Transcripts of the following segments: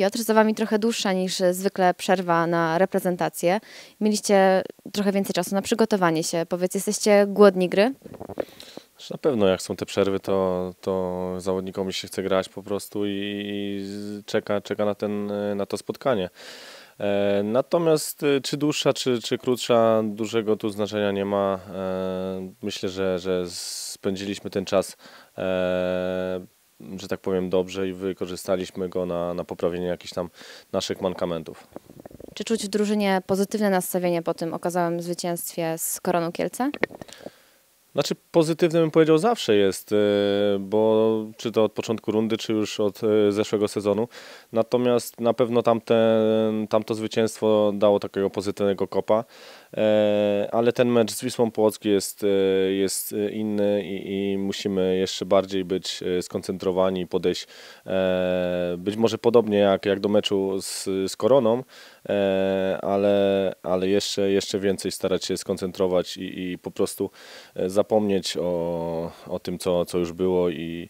Piotr. Za Wami trochę dłuższa niż zwykle przerwa na reprezentację. Mieliście trochę więcej czasu na przygotowanie się. Powiedz, jesteście głodni gry? Znaczy, na pewno jak są te przerwy, to, to zawodnikom się chce grać po prostu i, i czeka, czeka na, ten, na to spotkanie. E, natomiast y, czy dłuższa, czy, czy krótsza, dużego tu znaczenia nie ma. E, myślę, że, że spędziliśmy ten czas e, że tak powiem, dobrze i wykorzystaliśmy go na, na poprawienie jakichś tam naszych mankamentów. Czy czuć w drużynie pozytywne nastawienie po tym okazałym zwycięstwie z Koroną Kielce? Znaczy pozytywny bym powiedział zawsze jest, e, bo czy to od początku rundy, czy już od e, zeszłego sezonu. Natomiast na pewno tamte, tamto zwycięstwo dało takiego pozytywnego kopa, e, ale ten mecz z Wisłą Płocki jest, jest inny i, i musimy jeszcze bardziej być skoncentrowani, podejść być może podobnie jak, jak do meczu z, z Koroną, ale, ale jeszcze, jeszcze więcej starać się skoncentrować i, i po prostu zapomnieć zapomnieć o, o tym, co, co już było i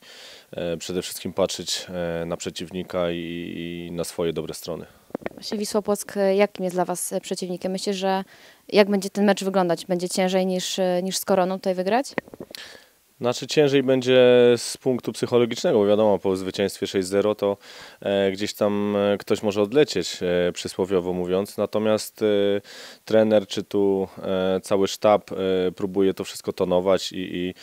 e, przede wszystkim patrzeć e, na przeciwnika i, i na swoje dobre strony. Właśnie Wisła Płock, e, jakim jest dla Was przeciwnikiem? Myślę, że jak będzie ten mecz wyglądać? Będzie ciężej niż, niż z Koroną tutaj wygrać? Znaczy ciężej będzie z punktu psychologicznego, bo wiadomo, po zwycięstwie 6-0 to e, gdzieś tam e, ktoś może odlecieć, e, przysłowiowo mówiąc. Natomiast e, trener czy tu e, cały sztab e, próbuje to wszystko tonować i, i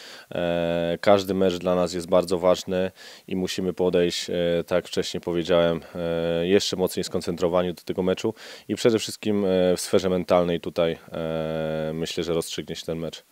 każdy mecz dla nas jest bardzo ważny i musimy podejść, tak jak wcześniej powiedziałem, jeszcze mocniej skoncentrowani do tego meczu i przede wszystkim w sferze mentalnej tutaj myślę, że rozstrzygnie się ten mecz.